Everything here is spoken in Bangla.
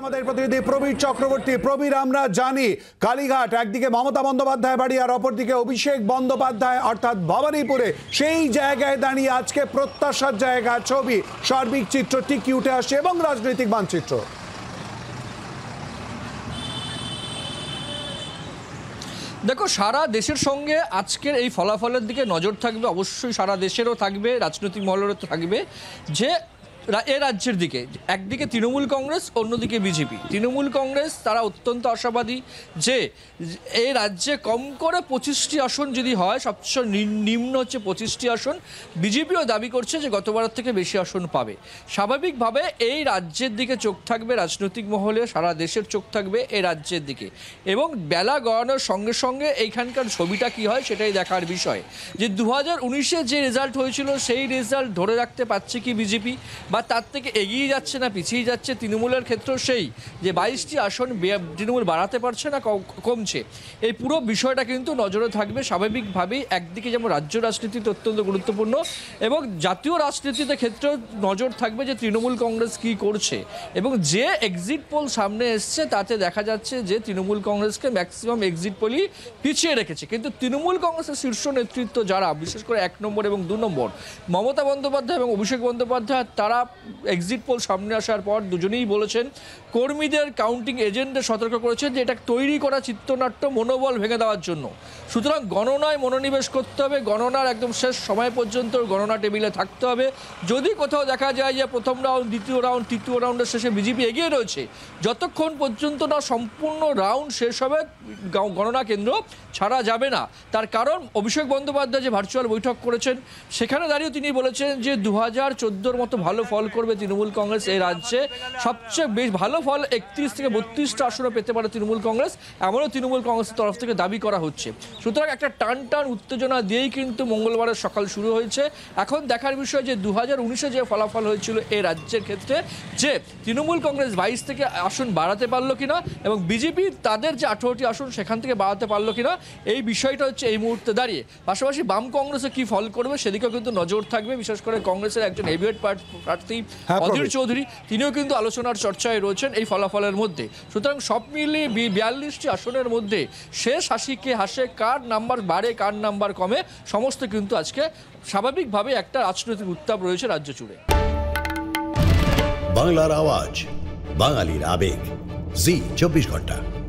আমাদের প্রতিনিধি প্রবীর চক্রবর্তী প্রবীর আমরা জানি কালীঘাট একদিকে মমতা বন্দ্যোপাধ্যায় বাড়ি আর অপরদিকে অভিষেক বন্দ্যোপাধ্যায় অর্থাৎ ভবানীপুরে সেই জায়গায় দাঁড়িয়ে আজকে প্রত্যাশার জায়গা ছবি সার্বিক চিত্র টিকি উঠে আসছে এবং রাজনৈতিক মানচিত্র দেখো সারা দেশের সঙ্গে আজকের এই ফলাফলের দিকে নজর থাকবে অবশ্যই সারা দেশেরও থাকবে রাজনৈতিক মহলেরও থাকবে যে এ রাজ্যের দিকে একদিকে তৃণমূল কংগ্রেস অন্যদিকে বিজেপি তৃণমূল কংগ্রেস তারা অত্যন্ত আশাবাদী যে এই রাজ্যে কম করে পঁচিশটি আসন যদি হয় সবচেয়ে নিম্ন হচ্ছে পঁচিশটি আসন বিজেপিও দাবি করছে যে গতবারের থেকে বেশি আসন পাবে স্বাভাবিকভাবে এই রাজ্যের দিকে চোখ থাকবে রাজনৈতিক মহলে সারা দেশের চোখ থাকবে এ রাজ্যের দিকে এবং বেলা গড়ানোর সঙ্গে সঙ্গে এইখানকার ছবিটা কি হয় সেটাই দেখার বিষয় যে দু হাজার যে রেজাল্ট হয়েছিল সেই রেজাল্ট ধরে রাখতে পারছে কি বিজেপি বা তার থেকে এগিয়ে যাচ্ছে না পিছিয়ে যাচ্ছে তৃণমূলের ক্ষেত্রেও সেই যে বাইশটি আসন তৃণমূল বাড়াতে পারছে না কমছে এই পুরো বিষয়টা কিন্তু নজরে থাকবে স্বাভাবিকভাবেই একদিকে যেমন রাজ্য রাজনীতিতে অত্যন্ত গুরুত্বপূর্ণ এবং জাতীয় রাজনীতিতে ক্ষেত্রেও নজর থাকবে যে তৃণমূল কংগ্রেস কি করছে এবং যে এক্সিট পোল সামনে এসছে তাতে দেখা যাচ্ছে যে তৃণমূল কংগ্রেসকে ম্যাক্সিমাম এক্সিট পোলই পিছিয়ে রেখেছে কিন্তু তৃণমূল কংগ্রেসের শীর্ষ নেতৃত্ব যারা বিশেষ করে এক নম্বর এবং দু নম্বর মমতা বন্দ্যোপাধ্যায় এবং অভিষেক বন্দ্যোপাধ্যায় তারা এক্সিট পোল সামনে আসার পর দুজনেই বলেছেন কর্মীদের কাউন্টিং এজেন্টদের সতর্ক করেছেন যে এটা তৈরি করা চিত্রনাট্য মনোবল ভেঙে দেওয়ার জন্য সুতরাং গণনায় মনোনিবেশ করতে হবে গণনার একদম শেষ সময় পর্যন্ত গণনা টেবিলে থাকতে হবে যদি কোথাও দেখা যায় যে প্রথম রাউন্ড দ্বিতীয় রাউন্ড তৃতীয় রাউন্ডের শেষে বিজেপি এগিয়ে রয়েছে যতক্ষণ পর্যন্ত না সম্পূর্ণ রাউন্ড শেষ হবে গণনা কেন্দ্র ছাড়া যাবে না তার কারণ অভিষেক বন্দ্যোপাধ্যায় যে ভার্চুয়াল বৈঠক করেছেন সেখানে দাঁড়িয়েও তিনি বলেছেন যে দু হাজার মতো ভালো ফল করবে তৃণমূল কংগ্রেস এই রাজ্যে সবচেয়ে বেশ ভালো ফল একত্রিশ থেকে বত্রিশটা আসনে পেতে পারে তৃণমূল কংগ্রেস এমনও তৃণমূল কংগ্রেসের তরফ থেকে দাবি করা হচ্ছে সুতরাং একটা টান টান উত্তেজনা দিয়েই কিন্তু মঙ্গলবারের সকাল শুরু হয়েছে এখন দেখার বিষয় যে দু হাজার যে ফলাফল হয়েছিল এই রাজ্যের ক্ষেত্রে যে তৃণমূল কংগ্রেস বাইশ থেকে আসন বাড়াতে পারলো কিনা এবং বিজেপি তাদের যে আঠেরোটি আসন সেখান থেকে বাড়াতে পারলো কিনা এই বিষয়টা হচ্ছে এই মুহূর্তে দাঁড়িয়ে পাশাপাশি বাম কংগ্রেসে কি ফল করবে সেদিকেও কিন্তু নজর থাকবে বিশেষ করে কংগ্রেসের একজন হেভিওয়েট পার্ট প্রার্থী হ্যাঁ, অধীর চৌধুরী তিনিও কিন্তু আলোচনার চর্চায় রয়েছেন এই ফলাফলের মধ্যে সুতরাং সব মিলিয়ে বিয়াল্লিশটি আসনের মধ্যে শেষ হাসিকে হাসে কার নাম্বার বাড়ে কার নাম্বার কমে সমস্ত কিন্তু আজকে স্বাভাবিকভাবে একটা রাজনৈতিক উত্তাপ রয়েছে রাজ্য জুড়ে বাংলার আওয়াজ বাঙালির আবেগ জি চব্বিশ ঘন্টা